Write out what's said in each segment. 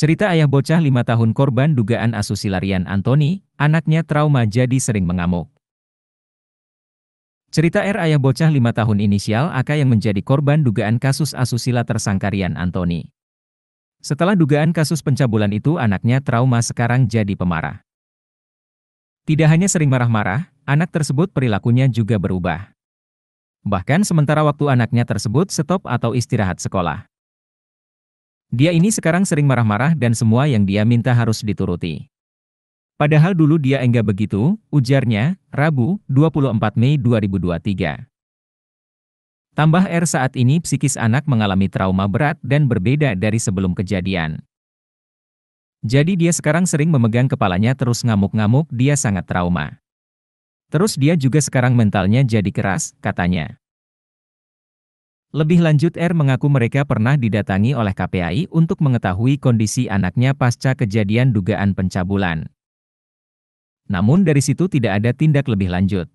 Cerita ayah bocah lima tahun korban dugaan asusilarian Antoni, anaknya trauma jadi sering mengamuk. Cerita R ayah bocah lima tahun inisial AK yang menjadi korban dugaan kasus asusila tersangka Rian Anthony. Setelah dugaan kasus pencabulan itu anaknya trauma sekarang jadi pemarah. Tidak hanya sering marah-marah, anak tersebut perilakunya juga berubah. Bahkan sementara waktu anaknya tersebut stop atau istirahat sekolah. Dia ini sekarang sering marah-marah dan semua yang dia minta harus dituruti. Padahal dulu dia enggak begitu, ujarnya, Rabu, 24 Mei 2023. Tambah R saat ini psikis anak mengalami trauma berat dan berbeda dari sebelum kejadian. Jadi dia sekarang sering memegang kepalanya terus ngamuk-ngamuk dia sangat trauma. Terus dia juga sekarang mentalnya jadi keras, katanya. Lebih lanjut R mengaku mereka pernah didatangi oleh KPAI untuk mengetahui kondisi anaknya pasca kejadian dugaan pencabulan. Namun dari situ tidak ada tindak lebih lanjut.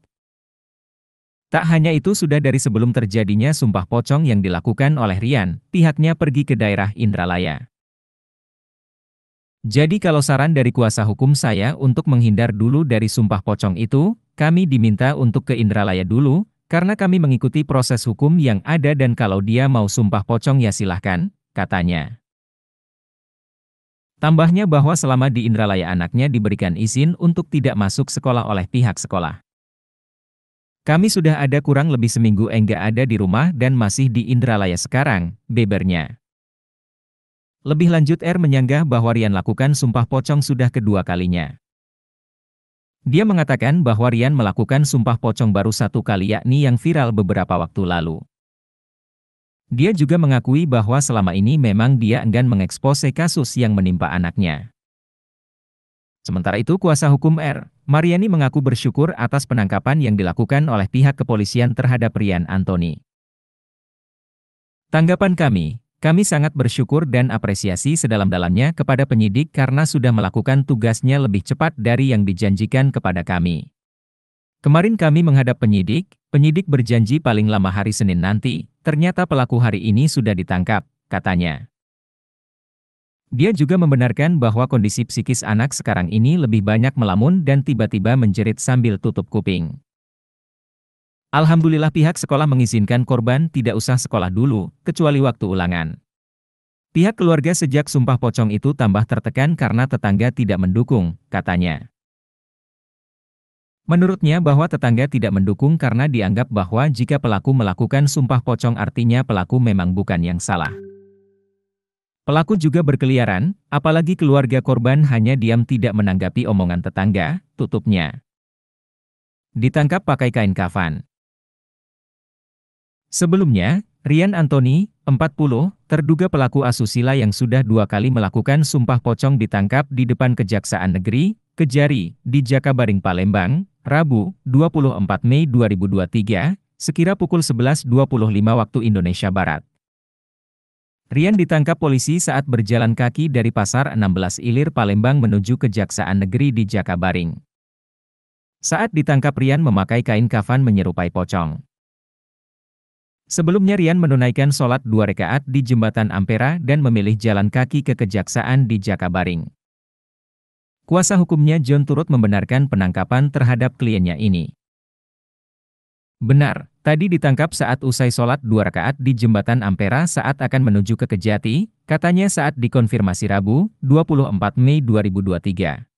Tak hanya itu sudah dari sebelum terjadinya sumpah pocong yang dilakukan oleh Rian, pihaknya pergi ke daerah Indralaya. Jadi kalau saran dari kuasa hukum saya untuk menghindar dulu dari sumpah pocong itu, kami diminta untuk ke Indralaya dulu, karena kami mengikuti proses hukum yang ada dan kalau dia mau sumpah pocong ya silahkan, katanya. Tambahnya bahwa selama di Indralaya anaknya diberikan izin untuk tidak masuk sekolah oleh pihak sekolah. Kami sudah ada kurang lebih seminggu enggak ada di rumah dan masih di Indralaya sekarang, bebernya. Lebih lanjut R menyanggah bahwa Rian lakukan sumpah pocong sudah kedua kalinya. Dia mengatakan bahwa Rian melakukan sumpah pocong baru satu kali yakni yang viral beberapa waktu lalu. Dia juga mengakui bahwa selama ini memang dia enggan mengekspose kasus yang menimpa anaknya. Sementara itu kuasa hukum R, Mariani mengaku bersyukur atas penangkapan yang dilakukan oleh pihak kepolisian terhadap Rian Anthony. Tanggapan kami, kami sangat bersyukur dan apresiasi sedalam-dalamnya kepada penyidik karena sudah melakukan tugasnya lebih cepat dari yang dijanjikan kepada kami. Kemarin kami menghadap penyidik, penyidik berjanji paling lama hari Senin nanti, ternyata pelaku hari ini sudah ditangkap, katanya. Dia juga membenarkan bahwa kondisi psikis anak sekarang ini lebih banyak melamun dan tiba-tiba menjerit sambil tutup kuping. Alhamdulillah pihak sekolah mengizinkan korban tidak usah sekolah dulu, kecuali waktu ulangan. Pihak keluarga sejak sumpah pocong itu tambah tertekan karena tetangga tidak mendukung, katanya. Menurutnya bahwa tetangga tidak mendukung karena dianggap bahwa jika pelaku melakukan sumpah pocong artinya pelaku memang bukan yang salah. Pelaku juga berkeliaran, apalagi keluarga korban hanya diam tidak menanggapi omongan tetangga, tutupnya. Ditangkap pakai kain kafan. Sebelumnya, Rian Anthony, 40, terduga pelaku asusila yang sudah dua kali melakukan sumpah pocong ditangkap di depan Kejaksaan Negeri, Kejari, di Jakabaring Palembang, Rabu, 24 Mei 2023, sekira pukul 11.25 waktu Indonesia Barat. Rian ditangkap polisi saat berjalan kaki dari Pasar 16 Ilir Palembang menuju Kejaksaan Negeri di Jakabaring. Saat ditangkap Rian memakai kain kafan menyerupai pocong. Sebelumnya Rian menunaikan sholat dua rekaat di Jembatan Ampera dan memilih jalan kaki ke Kejaksaan di Jakabaring. Kuasa hukumnya John turut membenarkan penangkapan terhadap kliennya ini. Benar, tadi ditangkap saat usai sholat dua rakaat di Jembatan Ampera saat akan menuju ke Kejati, katanya saat dikonfirmasi Rabu, 24 Mei 2023.